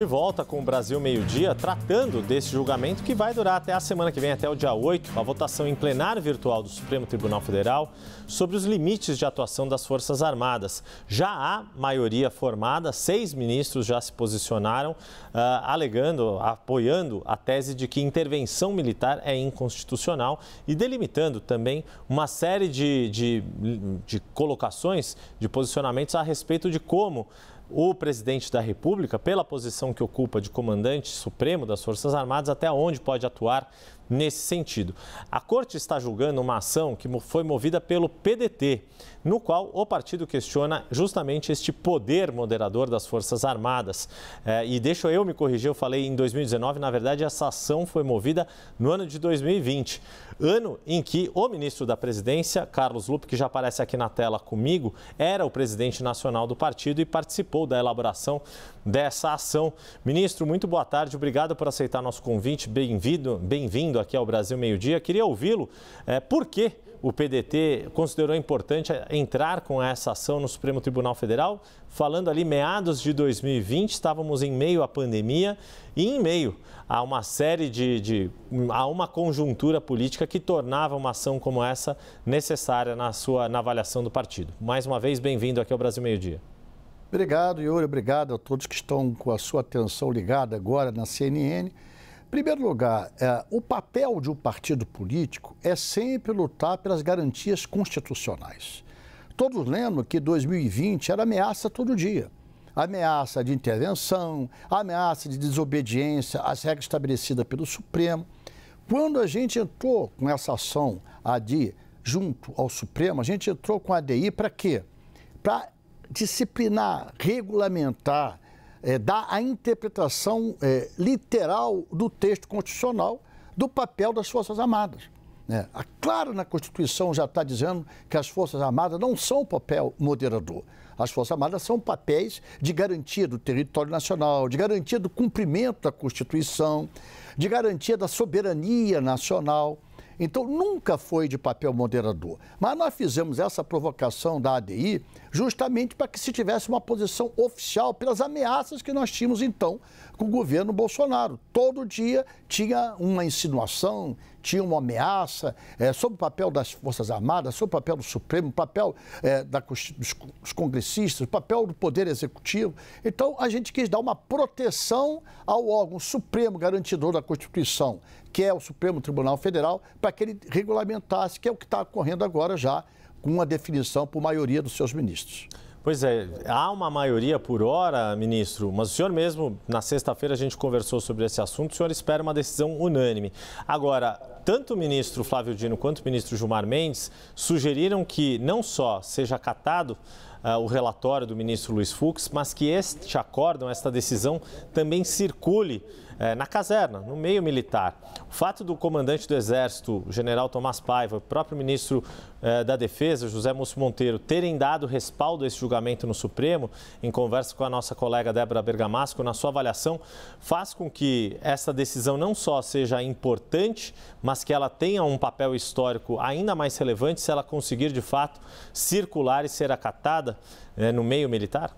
De volta com o Brasil Meio Dia, tratando desse julgamento que vai durar até a semana que vem, até o dia 8, a votação em plenário virtual do Supremo Tribunal Federal sobre os limites de atuação das Forças Armadas. Já há maioria formada, seis ministros já se posicionaram, uh, alegando, apoiando a tese de que intervenção militar é inconstitucional e delimitando também uma série de, de, de colocações, de posicionamentos a respeito de como o presidente da República, pela posição que ocupa de comandante supremo das Forças Armadas, até onde pode atuar nesse sentido. A corte está julgando uma ação que foi movida pelo PDT, no qual o partido questiona justamente este poder moderador das Forças Armadas. É, e deixa eu me corrigir, eu falei em 2019, na verdade essa ação foi movida no ano de 2020 ano em que o ministro da presidência, Carlos Lupe, que já aparece aqui na tela comigo, era o presidente nacional do partido e participou da elaboração dessa ação. Ministro, muito boa tarde, obrigado por aceitar nosso convite, bem-vindo bem vindo aqui ao Brasil Meio Dia. Queria ouvi-lo, é, por que o PDT considerou importante é, entrar com essa ação no Supremo Tribunal Federal? Falando ali, meados de 2020, estávamos em meio à pandemia e em meio a uma série de, de a uma conjuntura política que tornava uma ação como essa necessária na sua na avaliação do partido. Mais uma vez, bem-vindo aqui ao Brasil Meio Dia. Obrigado, Yuri. Obrigado a todos que estão com a sua atenção ligada agora na CNN. Em primeiro lugar, é, o papel de um partido político é sempre lutar pelas garantias constitucionais. Todos lembram que 2020 era ameaça todo dia. Ameaça de intervenção, ameaça de desobediência às regras estabelecidas pelo Supremo. Quando a gente entrou com essa ação ADI junto ao Supremo, a gente entrou com a ADI para quê? Para disciplinar, regulamentar, é, dar a interpretação é, literal do texto constitucional do papel das Forças Armadas. Né? A ah, Claro, na Constituição já está dizendo que as Forças Armadas não são papel moderador. As Forças Armadas são papéis de garantia do território nacional, de garantia do cumprimento da Constituição, de garantia da soberania nacional. Então, nunca foi de papel moderador. Mas nós fizemos essa provocação da ADI justamente para que se tivesse uma posição oficial pelas ameaças que nós tínhamos então com o governo Bolsonaro. Todo dia tinha uma insinuação, tinha uma ameaça é, sobre o papel das Forças Armadas, sobre o papel do Supremo, o papel é, da, dos, dos congressistas, o papel do Poder Executivo. Então, a gente quis dar uma proteção ao órgão supremo garantidor da Constituição, que é o Supremo Tribunal Federal, para que ele regulamentasse, que é o que está ocorrendo agora já, com uma definição por maioria dos seus ministros. Pois é, há uma maioria por hora, ministro, mas o senhor mesmo, na sexta-feira a gente conversou sobre esse assunto, o senhor espera uma decisão unânime. Agora, tanto o ministro Flávio Dino quanto o ministro Gilmar Mendes sugeriram que não só seja acatado uh, o relatório do ministro Luiz Fux, mas que este acórdão, esta decisão, também circule é, na caserna, no meio militar. O fato do comandante do Exército, o general Tomás Paiva, o próprio ministro é, da Defesa, José Múcio Monteiro, terem dado respaldo a esse julgamento no Supremo, em conversa com a nossa colega Débora Bergamasco, na sua avaliação, faz com que essa decisão não só seja importante, mas que ela tenha um papel histórico ainda mais relevante se ela conseguir, de fato, circular e ser acatada é, no meio militar?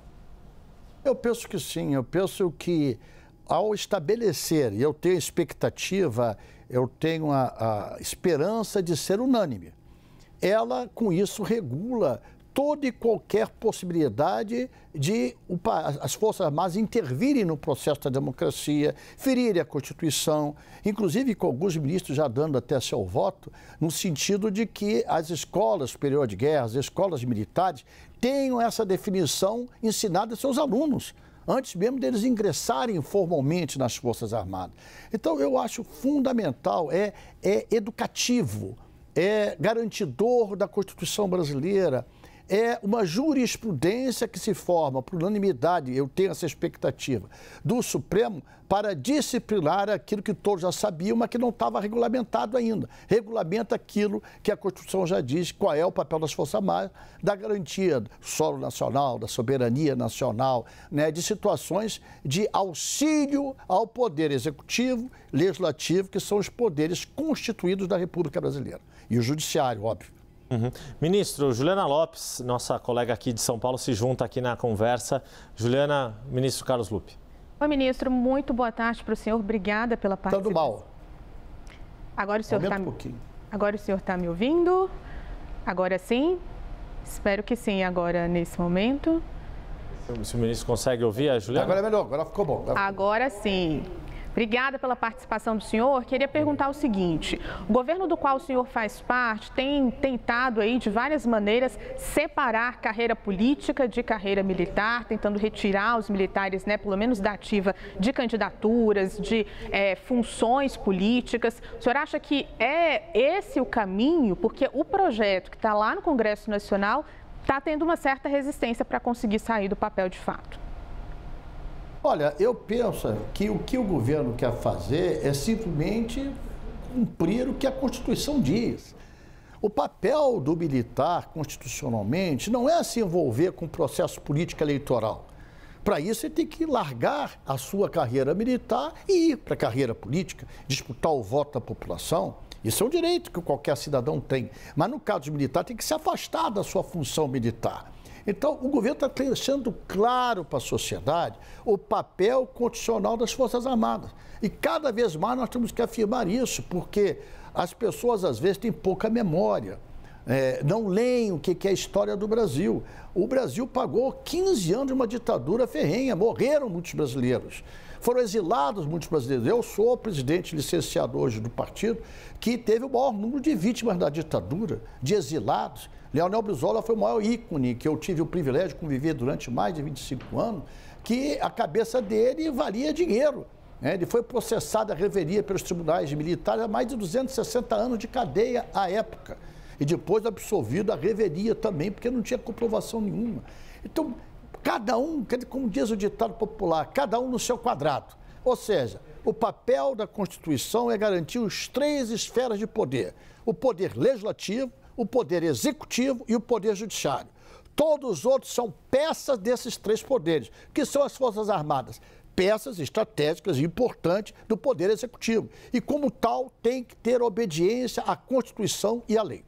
Eu penso que sim. Eu penso que ao estabelecer, e eu tenho expectativa, eu tenho a, a esperança de ser unânime, ela com isso regula toda e qualquer possibilidade de as Forças Armadas intervirem no processo da democracia, ferirem a Constituição, inclusive com alguns ministros já dando até seu voto, no sentido de que as escolas superior de guerra, as escolas militares, tenham essa definição ensinada a seus alunos antes mesmo deles ingressarem formalmente nas Forças Armadas. Então, eu acho fundamental, é, é educativo, é garantidor da Constituição brasileira é uma jurisprudência que se forma por unanimidade, eu tenho essa expectativa, do Supremo para disciplinar aquilo que todos já sabiam, mas que não estava regulamentado ainda. Regulamenta aquilo que a Constituição já diz, qual é o papel das Forças Armadas, da garantia do solo nacional, da soberania nacional, né, de situações de auxílio ao poder executivo, legislativo, que são os poderes constituídos da República Brasileira. E o judiciário, óbvio. Uhum. Ministro, Juliana Lopes, nossa colega aqui de São Paulo, se junta aqui na conversa. Juliana, ministro Carlos Lupe. Oi, ministro, muito boa tarde para o senhor. Obrigada pela tá participação. Tudo mal. Agora o senhor está um Agora o senhor está me ouvindo? Agora sim? Espero que sim, agora nesse momento. Se o ministro consegue ouvir a Juliana? Agora é melhor, agora ficou bom. Agora, agora ficou bom. sim. Obrigada pela participação do senhor. Queria perguntar o seguinte: o governo do qual o senhor faz parte tem tentado aí de várias maneiras separar carreira política de carreira militar, tentando retirar os militares, né, pelo menos da ativa de candidaturas, de é, funções políticas. O senhor acha que é esse o caminho? Porque o projeto que está lá no Congresso Nacional está tendo uma certa resistência para conseguir sair do papel de fato. Olha, eu penso que o que o governo quer fazer é simplesmente cumprir o que a Constituição diz. O papel do militar, constitucionalmente, não é se envolver com o processo político eleitoral. Para isso, ele tem que largar a sua carreira militar e ir para a carreira política, disputar o voto da população. Isso é um direito que qualquer cidadão tem. Mas no caso do militar, tem que se afastar da sua função militar. Então, o governo está deixando claro para a sociedade o papel constitucional das Forças Armadas. E cada vez mais nós temos que afirmar isso, porque as pessoas, às vezes, têm pouca memória. É, não leem o que, que é a história do Brasil. O Brasil pagou 15 anos de uma ditadura ferrenha, morreram muitos brasileiros. Foram exilados muitos brasileiros. Eu sou o presidente licenciado hoje do partido que teve o maior número de vítimas da ditadura, de exilados. Leonel Brizola foi o maior ícone que eu tive o privilégio de conviver durante mais de 25 anos, que a cabeça dele valia dinheiro. Né? Ele foi processado à reveria pelos tribunais militares há mais de 260 anos de cadeia à época. E depois absolvido a reveria também, porque não tinha comprovação nenhuma. Então, cada um, como diz o ditado popular, cada um no seu quadrado. Ou seja, o papel da Constituição é garantir os três esferas de poder: o poder legislativo, o poder executivo e o poder judiciário. Todos os outros são peças desses três poderes, que são as Forças Armadas peças estratégicas e importantes do Poder Executivo. E, como tal, tem que ter obediência à Constituição e à lei.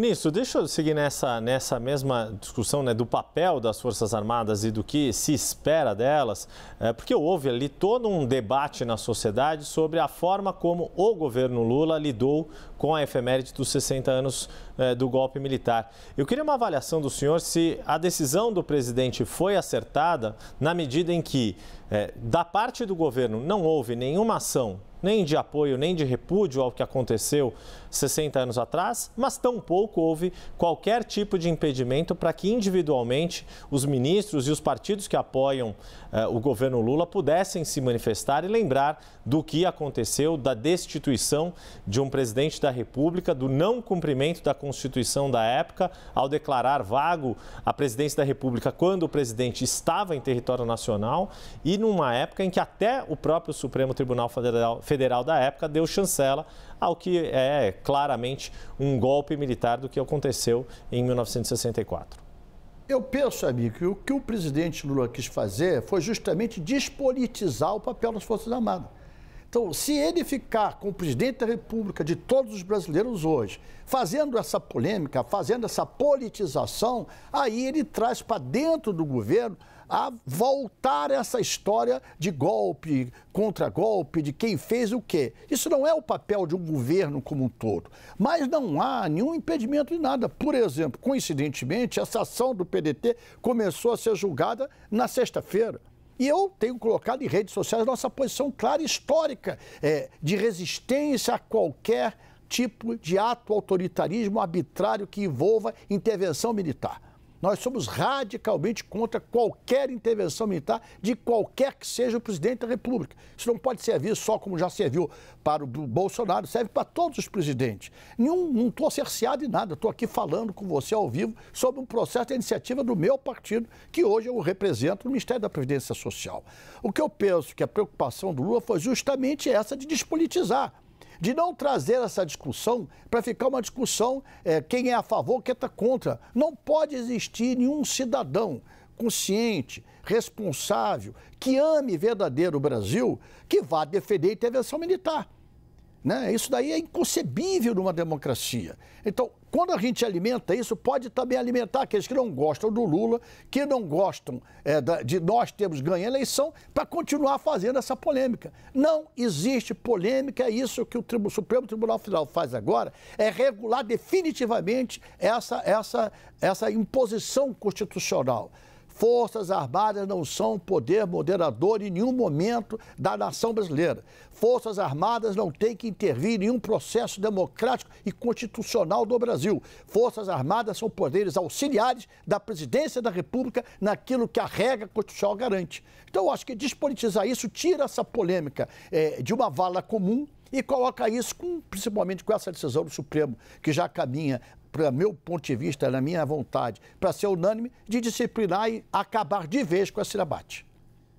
Ministro, deixa eu seguir nessa, nessa mesma discussão né, do papel das Forças Armadas e do que se espera delas, é, porque houve ali todo um debate na sociedade sobre a forma como o governo Lula lidou com a efeméride dos 60 anos é, do golpe militar. Eu queria uma avaliação do senhor se a decisão do presidente foi acertada na medida em que, é, da parte do governo, não houve nenhuma ação nem de apoio, nem de repúdio ao que aconteceu 60 anos atrás, mas tampouco houve qualquer tipo de impedimento para que individualmente os ministros e os partidos que apoiam eh, o governo Lula pudessem se manifestar e lembrar do que aconteceu, da destituição de um presidente da República, do não cumprimento da Constituição da época, ao declarar vago a presidência da República quando o presidente estava em território nacional e numa época em que até o próprio Supremo Tribunal Federal federal da época deu chancela ao que é claramente um golpe militar do que aconteceu em 1964. Eu penso, amigo, que o que o presidente Lula quis fazer foi justamente despolitizar o papel das Forças Armadas. Então, se ele ficar com o presidente da República de todos os brasileiros hoje, fazendo essa polêmica, fazendo essa politização, aí ele traz para dentro do governo a voltar essa história de golpe, contra-golpe, de quem fez o quê. Isso não é o papel de um governo como um todo. Mas não há nenhum impedimento de nada. Por exemplo, coincidentemente, essa ação do PDT começou a ser julgada na sexta-feira. E eu tenho colocado em redes sociais nossa posição clara e histórica é, de resistência a qualquer tipo de ato autoritarismo arbitrário que envolva intervenção militar. Nós somos radicalmente contra qualquer intervenção militar de qualquer que seja o presidente da República. Isso não pode servir só como já serviu para o Bolsonaro, serve para todos os presidentes. Nenhum, não estou cerceado em nada, estou aqui falando com você ao vivo sobre um processo de iniciativa do meu partido, que hoje eu represento no Ministério da Previdência Social. O que eu penso que a preocupação do Lula foi justamente essa de despolitizar de não trazer essa discussão para ficar uma discussão é, quem é a favor, quem está contra. Não pode existir nenhum cidadão consciente, responsável, que ame verdadeiro o Brasil, que vá defender intervenção militar. Né? Isso daí é inconcebível numa democracia. Então, quando a gente alimenta isso, pode também alimentar aqueles que não gostam do Lula, que não gostam é, de nós termos ganho a eleição, para continuar fazendo essa polêmica. Não existe polêmica, é isso que o Tribu, Supremo Tribunal Federal faz agora, é regular definitivamente essa, essa, essa imposição constitucional. Forças Armadas não são poder moderador em nenhum momento da nação brasileira. Forças Armadas não têm que intervir em nenhum processo democrático e constitucional do Brasil. Forças Armadas são poderes auxiliares da presidência da República naquilo que a regra constitucional garante. Então, eu acho que despolitizar isso tira essa polêmica é, de uma vala comum e coloca isso com, principalmente com essa decisão do Supremo, que já caminha para meu ponto de vista, na minha vontade, para ser unânime, de disciplinar e acabar de vez com esse debate.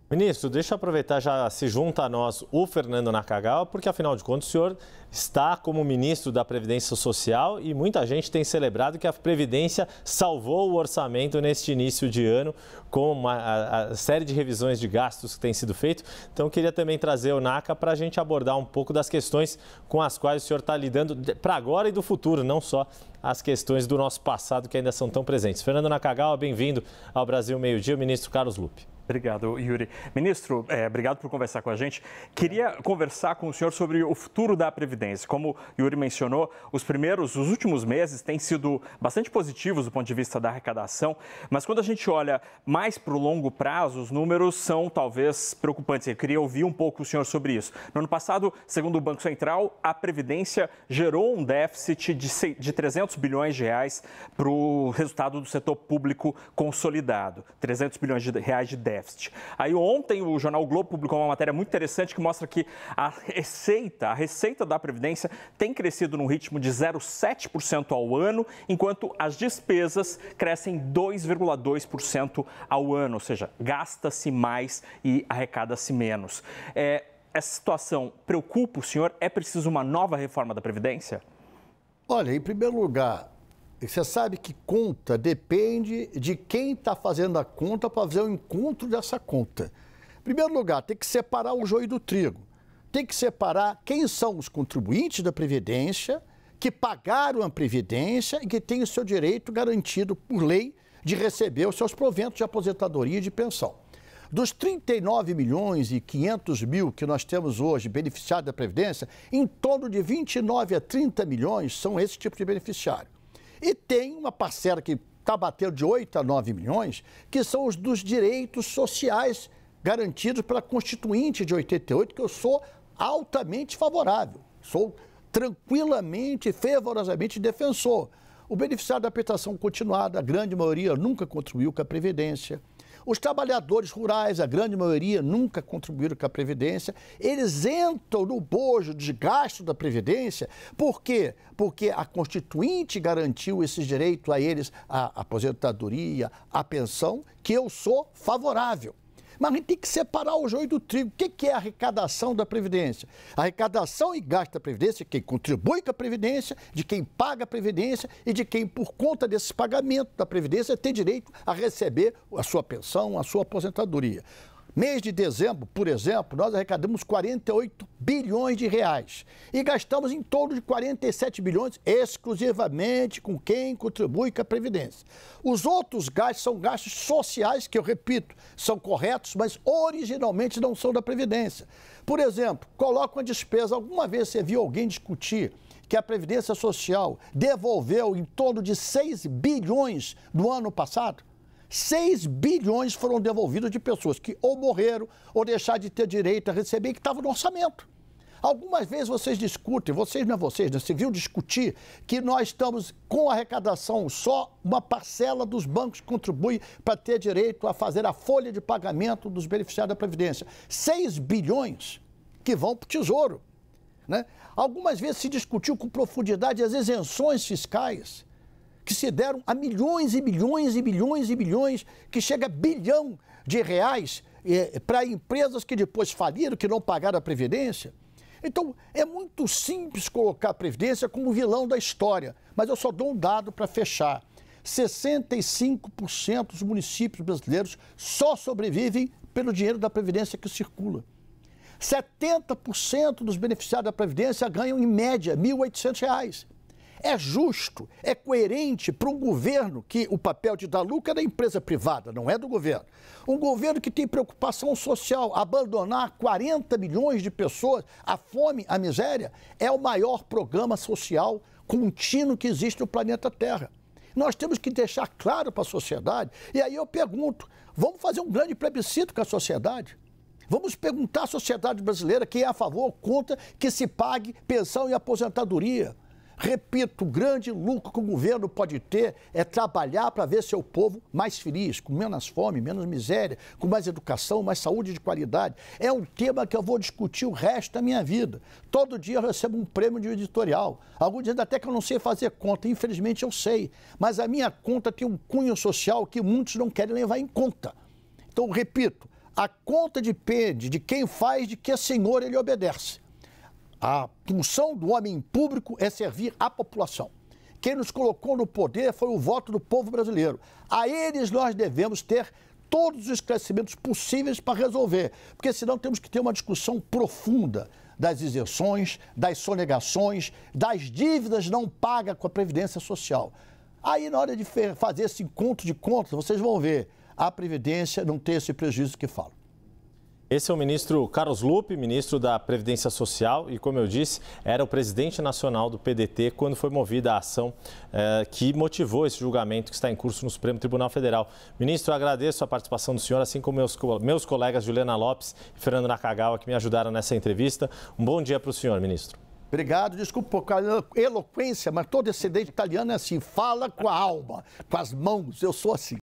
Ministro, deixa eu aproveitar, já se junta a nós o Fernando Nakagawa, porque afinal de contas o senhor está como ministro da Previdência Social e muita gente tem celebrado que a Previdência salvou o orçamento neste início de ano com uma a, a série de revisões de gastos que tem sido feito. Então queria também trazer o Naka para a gente abordar um pouco das questões com as quais o senhor está lidando para agora e do futuro, não só as questões do nosso passado que ainda são tão presentes. Fernando Nakagawa, bem-vindo ao Brasil Meio Dia, o ministro Carlos Lupe. Obrigado, Yuri. Ministro, é, obrigado por conversar com a gente. Queria é. conversar com o senhor sobre o futuro da Previdência. Como Yuri mencionou, os primeiros, os últimos meses têm sido bastante positivos do ponto de vista da arrecadação, mas quando a gente olha mais para o longo prazo, os números são talvez preocupantes. Eu queria ouvir um pouco o senhor sobre isso. No ano passado, segundo o Banco Central, a Previdência gerou um déficit de, de 300 bilhões de reais para o resultado do setor público consolidado. 300 bilhões de reais de déficit déficit. Aí ontem o jornal o Globo publicou uma matéria muito interessante que mostra que a receita, a receita da Previdência tem crescido num ritmo de 0,7% ao ano, enquanto as despesas crescem 2,2% ao ano, ou seja, gasta-se mais e arrecada-se menos. É, essa situação preocupa o senhor? É preciso uma nova reforma da Previdência? Olha, em primeiro lugar, você sabe que conta depende de quem está fazendo a conta para fazer o encontro dessa conta. Em primeiro lugar, tem que separar o joio do trigo. Tem que separar quem são os contribuintes da Previdência, que pagaram a Previdência e que têm o seu direito garantido por lei de receber os seus proventos de aposentadoria e de pensão. Dos 39 milhões e 500 mil que nós temos hoje beneficiários da Previdência, em torno de 29 a 30 milhões são esse tipo de beneficiário. E tem uma parcela que está batendo de 8 a 9 milhões, que são os dos direitos sociais garantidos pela Constituinte de 88, que eu sou altamente favorável. Sou tranquilamente, fervorosamente defensor. O beneficiário da habitação continuada, a grande maioria nunca contribuiu com a Previdência. Os trabalhadores rurais, a grande maioria, nunca contribuíram com a Previdência. Eles entram no bojo de gasto da Previdência. Por quê? Porque a Constituinte garantiu esse direito a eles, a aposentadoria, a pensão, que eu sou favorável. Mas a gente tem que separar o joio do trigo. O que, é a arrecadação da Previdência? A arrecadação e gasto da Previdência, quem contribui com a Previdência, de quem paga a Previdência e de quem, por conta desse pagamento da Previdência, tem direito a receber a sua pensão, a sua aposentadoria. Mês de dezembro, por exemplo, nós arrecadamos 48 bilhões de reais e gastamos em torno de 47 bilhões exclusivamente com quem contribui com a Previdência. Os outros gastos são gastos sociais, que eu repito, são corretos, mas originalmente não são da Previdência. Por exemplo, coloca uma despesa. Alguma vez você viu alguém discutir que a Previdência Social devolveu em torno de 6 bilhões no ano passado? 6 bilhões foram devolvidos de pessoas que ou morreram ou deixaram de ter direito a receber que estava no orçamento. Algumas vezes vocês discutem, vocês não é vocês, né? se viu discutir que nós estamos com arrecadação só, uma parcela dos bancos contribui para ter direito a fazer a folha de pagamento dos beneficiários da Previdência. 6 bilhões que vão para o Tesouro. Né? Algumas vezes se discutiu com profundidade as isenções fiscais que se deram a milhões e milhões e milhões e bilhões, que chega a bilhão de reais eh, para empresas que depois faliram, que não pagaram a Previdência. Então, é muito simples colocar a Previdência como vilão da história, mas eu só dou um dado para fechar. 65% dos municípios brasileiros só sobrevivem pelo dinheiro da Previdência que circula. 70% dos beneficiários da Previdência ganham, em média, R$ 1.800. É justo, é coerente para um governo que o papel de dar lucro é da empresa privada, não é do governo. Um governo que tem preocupação social, abandonar 40 milhões de pessoas, à fome, à miséria, é o maior programa social contínuo que existe no planeta Terra. Nós temos que deixar claro para a sociedade, e aí eu pergunto, vamos fazer um grande plebiscito com a sociedade? Vamos perguntar à sociedade brasileira quem é a favor ou contra que se pague pensão e aposentadoria. Repito, o grande lucro que o governo pode ter é trabalhar para ver seu povo mais feliz, com menos fome, menos miséria, com mais educação, mais saúde de qualidade. É um tema que eu vou discutir o resto da minha vida. Todo dia eu recebo um prêmio de editorial. Alguns dizem até que eu não sei fazer conta, infelizmente eu sei. Mas a minha conta tem um cunho social que muitos não querem levar em conta. Então, repito, a conta depende de quem faz, de que senhor ele obedece. A função do homem público é servir à população. Quem nos colocou no poder foi o voto do povo brasileiro. A eles nós devemos ter todos os esclarecimentos possíveis para resolver, porque senão temos que ter uma discussão profunda das isenções, das sonegações, das dívidas não pagas com a Previdência Social. Aí, na hora de fazer esse encontro de contas, vocês vão ver a Previdência não tem esse prejuízo que falo. Esse é o ministro Carlos Lupe, ministro da Previdência Social, e como eu disse, era o presidente nacional do PDT quando foi movida a ação eh, que motivou esse julgamento que está em curso no Supremo Tribunal Federal. Ministro, agradeço a participação do senhor, assim como meus, meus colegas Juliana Lopes e Fernando Nakagawa, que me ajudaram nessa entrevista. Um bom dia para o senhor, ministro. Obrigado, desculpa a eloquência, mas todo excedente italiano é assim, fala com a alma, com as mãos, eu sou assim.